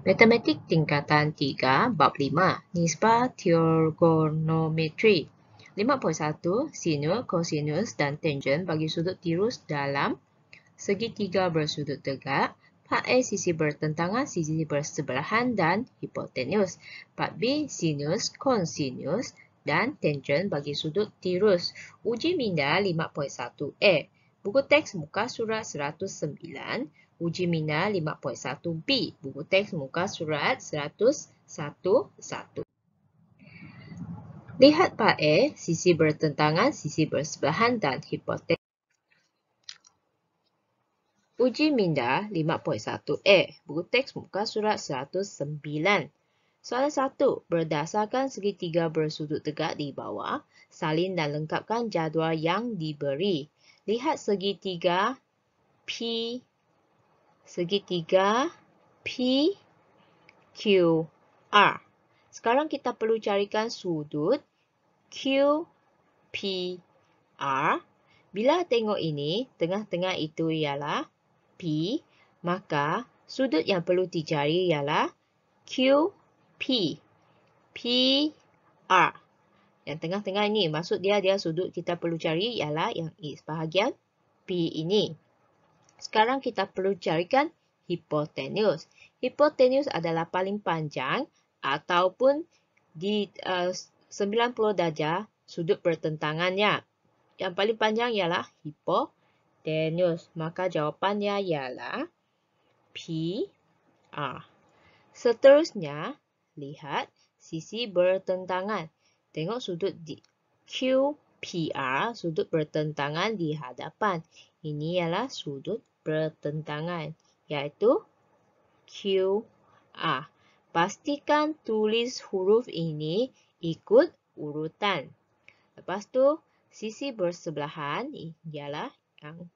Matematik tingkatan 3, bab 5, nisbah trigonometri. 5.1, sinus, kosinus dan Tangen bagi sudut tirus dalam segitiga bersudut tegak. Part A, sisi bertentangan, sisi bersebelahan dan hipotenus. Part B, sinus, Kosinus dan Tangen bagi sudut tirus. Uji minda 5.1a. Buku teks muka surat 109 uji mina 5.1b, buku teks muka surat 101.1. Lihat part e sisi bertentangan, sisi bersebelahan dan hipotesis. Uji minda 51 e buku teks muka surat 109. Soalan 1, berdasarkan segitiga bersudut tegak di bawah, salin dan lengkapkan jadual yang diberi. Lihat segitiga P segitiga P Q R. Sekarang kita perlu carikan sudut Q P R. Bila tengok ini, tengah-tengah itu ialah P, maka sudut yang perlu dicari ialah Q P P R. Yang tengah-tengah ini, maksud dia dia sudut kita perlu cari ialah yang bahagian P ini. Sekarang kita perlu carikan hipotenus. Hipotenus adalah paling panjang ataupun di eh, uh, 90 darjah sudut pertentangannya. Yang paling panjang ialah hipotenus. Maka jawapannya ialah P PR. Seterusnya, lihat sisi bertentangan. Tengok sudut di Q P R sudut bertentangan di hadapan. Ini ialah sudut pertentangan iaitu QR. Pastikan tulis huruf ini ikut urutan. Lepas tu sisi bersebelahan ialah yang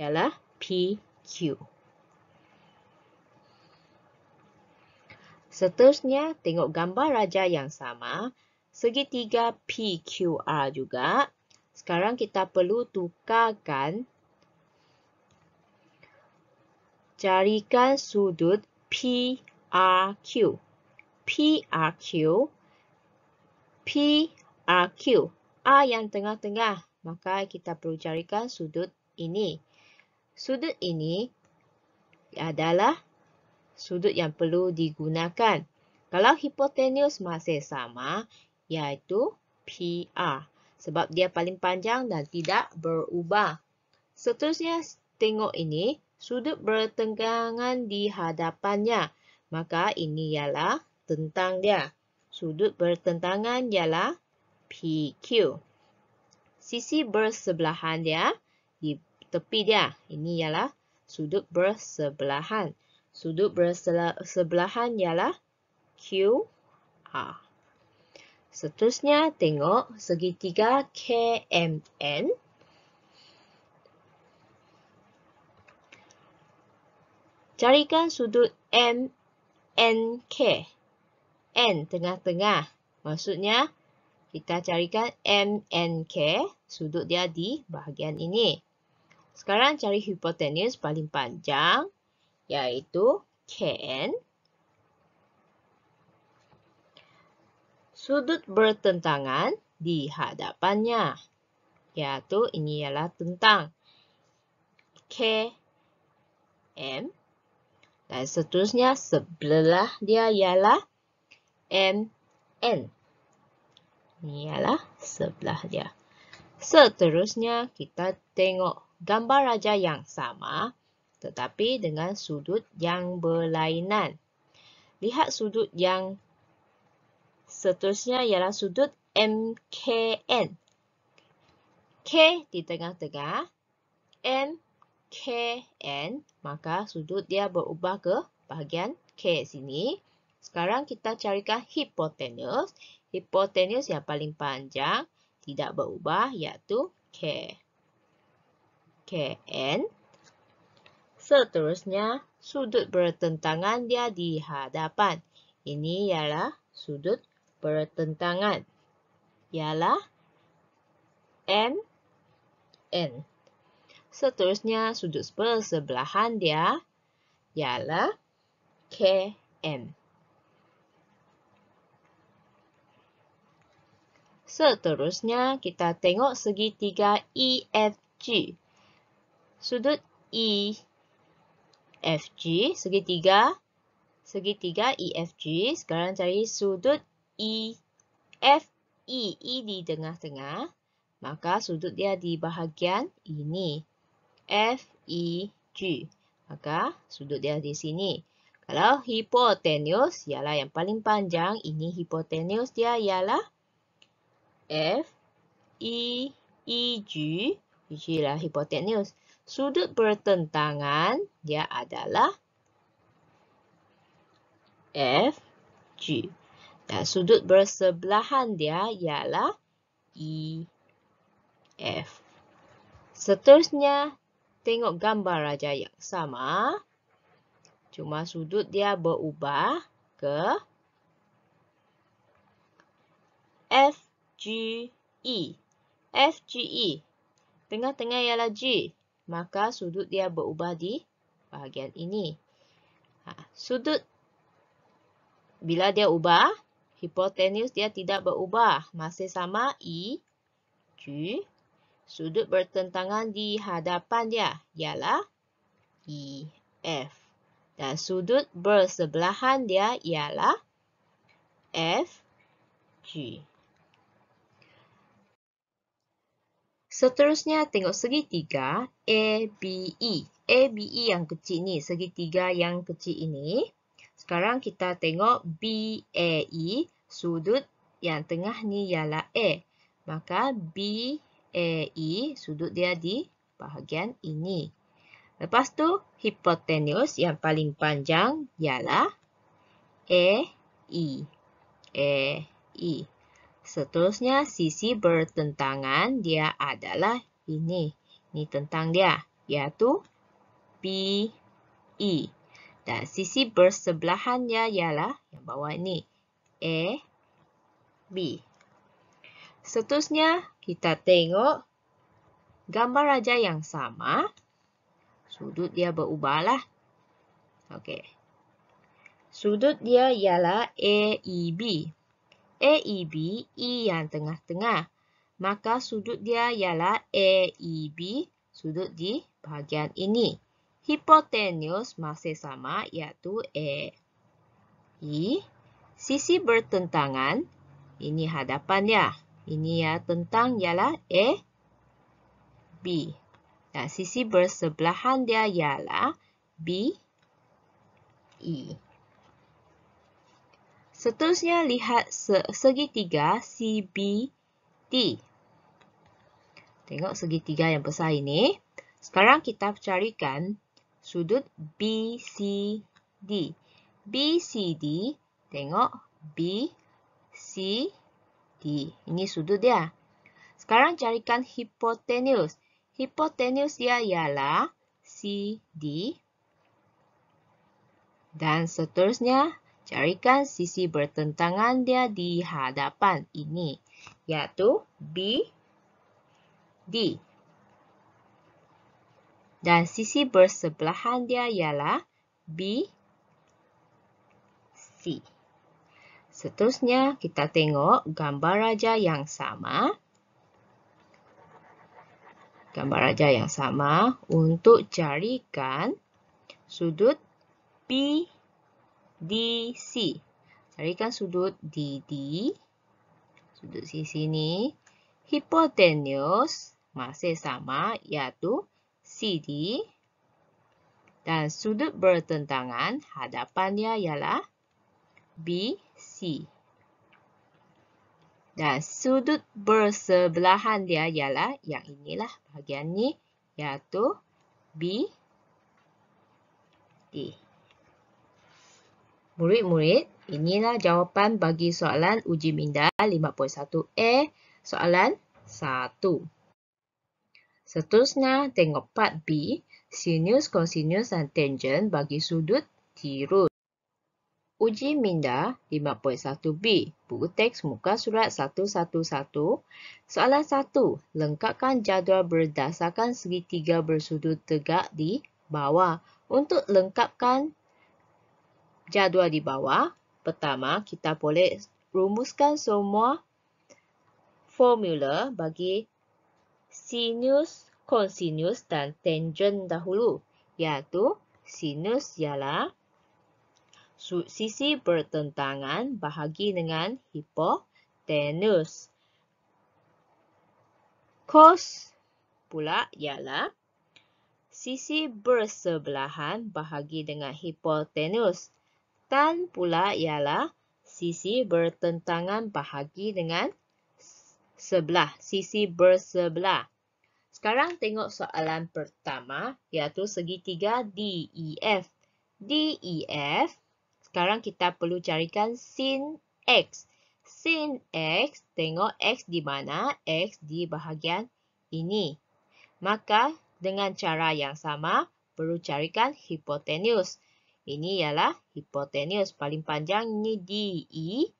ialah PQ. Seterusnya tengok gambar raja yang sama, segitiga PQR juga. Sekarang kita perlu tukarkan carikan sudut PRQ. PRQ. PRQ. A yang tengah-tengah. Maka kita perlu carikan sudut ini. Sudut ini adalah sudut yang perlu digunakan. Kalau hipotenus masih sama, iaitu PR. Sebab dia paling panjang dan tidak berubah. Seterusnya, tengok ini sudut bertenggangan di hadapannya. Maka ini ialah tentang dia. Sudut bertentangan ialah PQ. Sisi bersebelahan dia di tepi dia. Ini ialah sudut bersebelahan. Sudut bersebelahan ialah QA. Seterusnya tengok segitiga KMN. Carikan sudut MNK. N tengah-tengah. Maksudnya, kita carikan MNK. Sudut dia di bahagian ini. Sekarang cari hipotenus paling panjang. Iaitu KN. Sudut bertentangan di hadapannya. Iaitu ini ialah tentang KM. Dan seterusnya sebelah dia ialah n n Ni ialah sebelah dia. Seterusnya kita tengok gambar raja yang sama tetapi dengan sudut yang berlainan. Lihat sudut yang seterusnya ialah sudut MKN. K di tengah-tengah, N KN, maka sudut dia berubah ke bahagian K sini. Sekarang kita carikan hipotenus, hipotenus yang paling panjang tidak berubah iaitu K. KN. Seterusnya, sudut bertentangan dia di hadapan. Ini ialah sudut bertentangan. Ialah M, N. Seterusnya, sudut persebelahan dia ialah KM. Seterusnya, kita tengok segitiga EFG. Sudut EFG, segitiga segitiga EFG. Sekarang cari sudut EFE, e di tengah-tengah. Maka sudut dia di bahagian ini. F, E, G. Maka sudut dia di sini. Kalau hipotenius ialah yang paling panjang, ini hipotenius dia ialah F, E, E, G. Ialah hipotenius. Sudut bertentangan dia adalah F, G. Dan sudut bersebelahan dia ialah E, F. Seterusnya, tengok gambar raja yang sama. Cuma sudut dia berubah ke F, G, E. F, G, E. Tengah-tengah ialah G. Maka sudut dia berubah di bahagian ini. Ha, sudut bila dia ubah, hipotenus dia tidak berubah. Masih sama E, G, E sudut bertentangan di hadapan dia ialah EF. Dan sudut bersebelahan dia ialah FG. Seterusnya, tengok segitiga ABE. ABE yang kecil ni, segitiga yang kecil ini. Sekarang kita tengok BAE, sudut yang tengah ni ialah A. Maka B e AE, sudut dia di bahagian ini. Lepas tu, hipotenus yang paling panjang ialah e AE. AE. Seterusnya, sisi bertentangan dia adalah ini. Ini tentang dia, iaitu BE. Dan sisi bersebelahannya ialah yang bawah ini, AB. b Seterusnya, kita tengok gambar raja yang sama. Sudut dia berubahlah. Okey. Sudut dia ialah AEB. AEB, E yang tengah-tengah. Maka sudut dia ialah AEB, sudut di bahagian ini. Hipotenus masih sama iaitu A. E. Sisi bertentangan, ini hadapan Ya. Ini ya tentang ialah A, B. Dan sisi bersebelahan dia ialah B, E. Seterusnya, lihat segitiga CBD. Tengok segitiga yang besar ini. Sekarang kita carikan sudut BCD. BCD, tengok B, BCD. D. Ini sudut dia. Sekarang carikan hipotenuse. Hipotenuse dia ialah CD. Dan seterusnya, carikan sisi bertentangan dia di hadapan ini. Iaitu B, D. Dan sisi bersebelahan dia ialah B, C. Seterusnya, kita tengok gambar raja yang sama. Gambar raja yang sama untuk carikan sudut PDC. Carikan sudut DD. Sudut sisi ini. Hipotenuse masih sama iaitu CD. Dan sudut bertentangan hadapannya ialah BD kerusi. Dan sudut bersebelahan dia ialah yang inilah bahagian ni iaitu B, D. Murid-murid, inilah jawapan bagi soalan uji minda 5.1A soalan 1. Seterusnya, tengok part B, sinus, kosinus dan tangent bagi sudut tirus uji minda 5.1b, buku teks muka surat 111. Soalan 1, lengkapkan jadual berdasarkan segitiga bersudut tegak di bawah. Untuk lengkapkan jadual di bawah, pertama kita boleh rumuskan semua formula bagi sinus, kosinus dan tangen dahulu, iaitu sinus ialah sisi bertentangan bahagi dengan hipotenus. Kos pula ialah sisi bersebelahan bahagi dengan hipotenus. Tan pula ialah sisi bertentangan bahagi dengan sebelah, sisi bersebelah. Sekarang tengok soalan pertama iaitu segitiga DEF. DEF sekarang kita perlu carikan sin X. Sin X, tengok X di mana? X di bahagian ini. Maka, dengan cara yang sama, perlu carikan hipotenus. Ini ialah hipotenus. Paling panjang ini DE.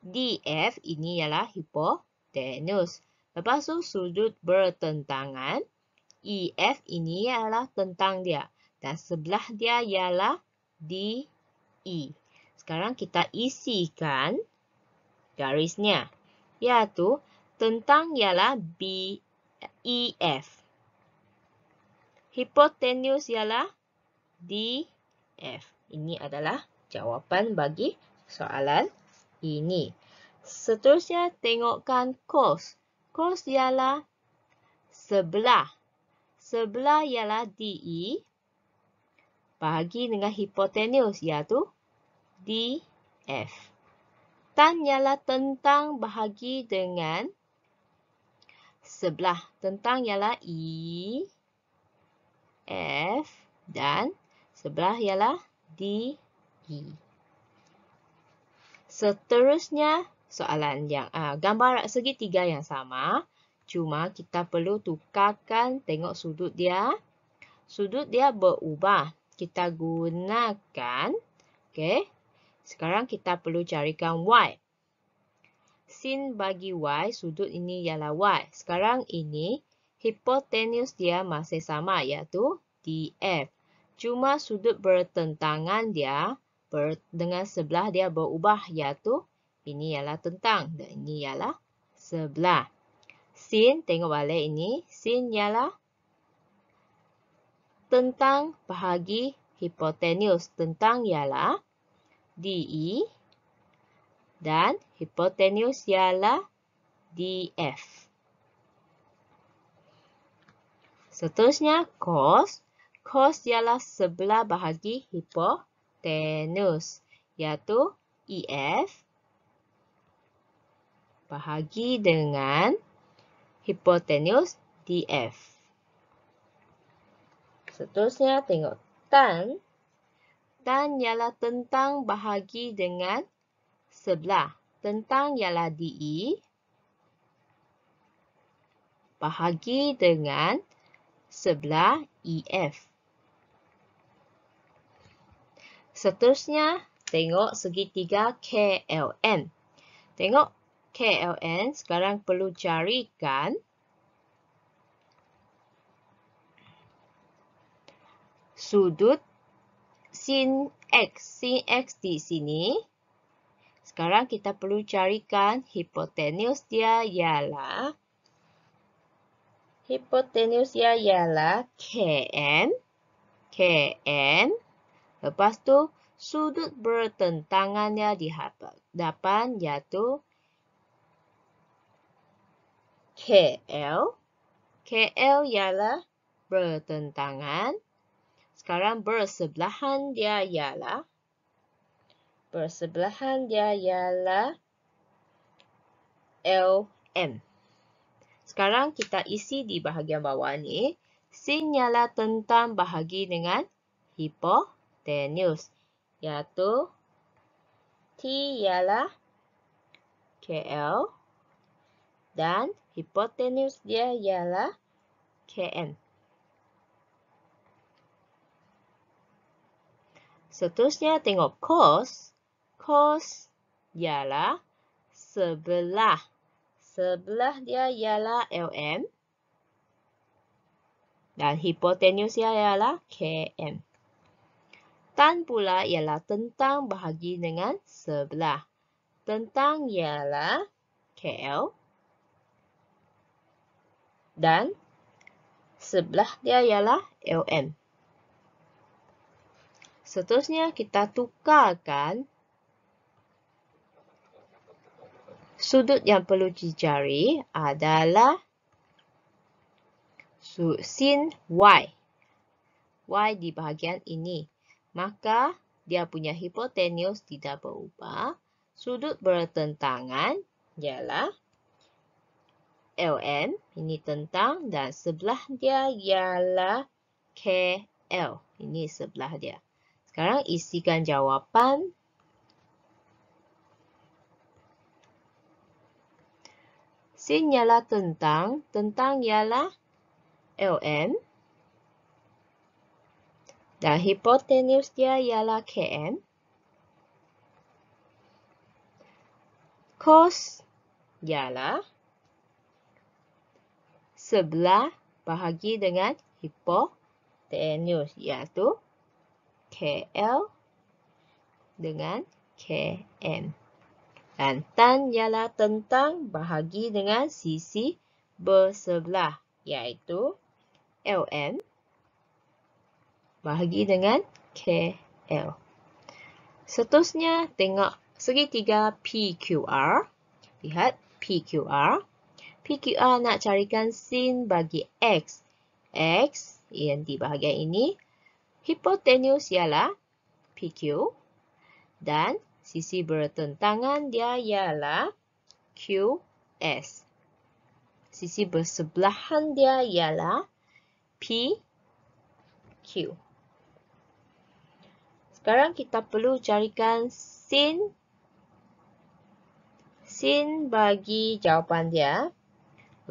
DF, ini ialah hipotenus. Lepas tu sudut bertentangan. EF, ini ialah tentang dia. Dan sebelah dia ialah DF. E. E. Sekarang kita isikan garisnya. Iaitu tentang ialah B, E, F. Hipotenuse ialah D, e F. Ini adalah jawapan bagi soalan ini. Seterusnya, tengokkan cos. Cos ialah sebelah. Sebelah ialah DE bahagi dengan hipotenus, iaitu D, F. Tanyalah tentang bahagi dengan sebelah. Tentang ialah E, F dan sebelah ialah D, E. Seterusnya soalan yang uh, gambar segitiga yang sama. Cuma kita perlu tukarkan tengok sudut dia. Sudut dia berubah. Kita gunakan okay, sekarang kita perlu carikan Y. Sin bagi Y, sudut ini ialah Y. Sekarang ini, hipotenus dia masih sama iaitu DF. Cuma sudut bertentangan dia ber, dengan sebelah dia berubah iaitu ini ialah tentang dan ini ialah sebelah. Sin, tengok balik ini, sin ialah tentang bahagi hipotenus. Tentang ialah DE dan hipotenus ialah DF. Seterusnya, cos. Cos ialah sebelah bahagi hipotenus iaitu EF bahagi dengan hipotenus DF. Seterusnya, tengok tan. Tan. Tan ialah tentang bahagi dengan sebelah. Tentang ialah DE. Bahagi dengan sebelah EF. Seterusnya, tengok segitiga KLN. Tengok KLN, sekarang perlu carikan sudut sin X. Sin X di sini. Sekarang kita perlu carikan hipotenus dia ialah. Hipotenus dia ialah KM. KM. Lepas tu sudut bertentangannya di hadapan iaitu KL. KL ialah bertentangan sekarang bersebelahan dia ialah bersebelahan dia ialah LM. Sekarang kita isi di bahagian bawah ni sin tentang bahagi dengan hipotenuse iaitu T ialah KL dan hipotenuse dia ialah KN. Seterusnya tengok kos kos ialah sebelah. Sebelah dia ialah LM. Dan hipotenuse dia ialah KM. Tan pula ialah tentang bahagi dengan sebelah. Tentang ialah KL. Dan sebelah dia ialah LM. Seterusnya, kita tukarkan sudut yang perlu dicari adalah sudut sin Y. Y di bahagian ini. Maka, dia punya hipotenus tidak berubah. Sudut bertentangan ialah LM, ini tentang, dan sebelah dia ialah KL, ini sebelah dia. Sekarang isikan jawapan. Sin ialah tentang. Tentang ialah LN, Dan hipotenus dia ialah KM. Kos ialah sebelah bahagi dengan hipotenus, iaitu KL dengan KM. Dan tan ialah tentang bahagi dengan sisi bersebelah iaitu LM bahagi dengan KL. Seterusnya tengok segitiga PQR. Lihat PQR. PQR nak carikan sin bagi X. X yang di bahagian ini Hipotenuse ialah PQ dan sisi bertentangan dia ialah QS. Sisi bersebelahan dia ialah PQ. Sekarang kita perlu carikan sin sin bagi jawapan dia.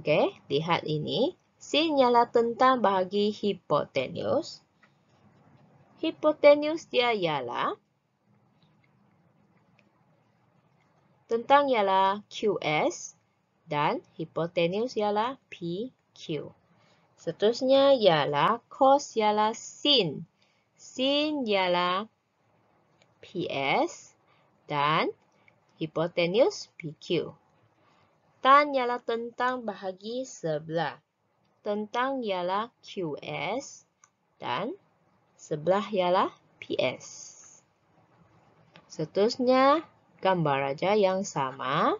Okey, lihat ini. Sin ialah tentang bahagi hipotenuse hipotenus dia ialah tentang ialah QS dan hipotenus ialah PQ. Seterusnya ialah cos ialah sin. Sin ialah PS dan hipotenus PQ. Tan ialah tentang bahagi sebelah. Tentang ialah QS dan Sebelah ialah PS. Seterusnya, gambar raja yang sama.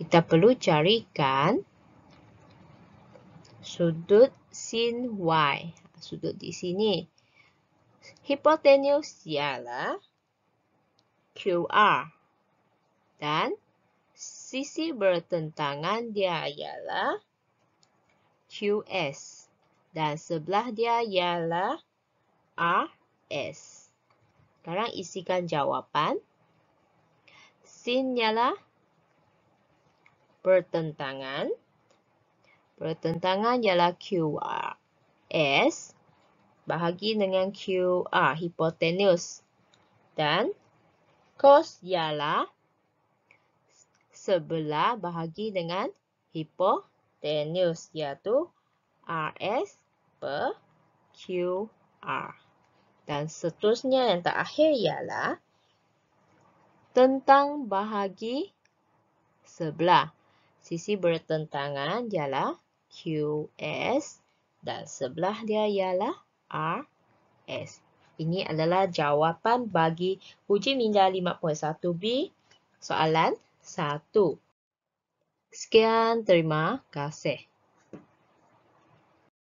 Kita perlu carikan sudut sin Y. Sudut di sini. Hipotenus ialah QR. Dan sisi bertentangan dia ialah QS dan sebelah dia ialah RS. Sekarang isikan jawapan. Sin ialah pertentangan. Pertentangan ialah S. bahagi dengan QR, hipotenuse. Dan cos ialah sebelah bahagi dengan hipotenuse iaitu RS PQR. Dan seterusnya yang terakhir ialah tentang bahagi sebelah. Sisi bertentangan ialah QS dan sebelah dia ialah RS. Ini adalah jawapan bagi uji minda 5.1B soalan 1. Sekian, terima kasih.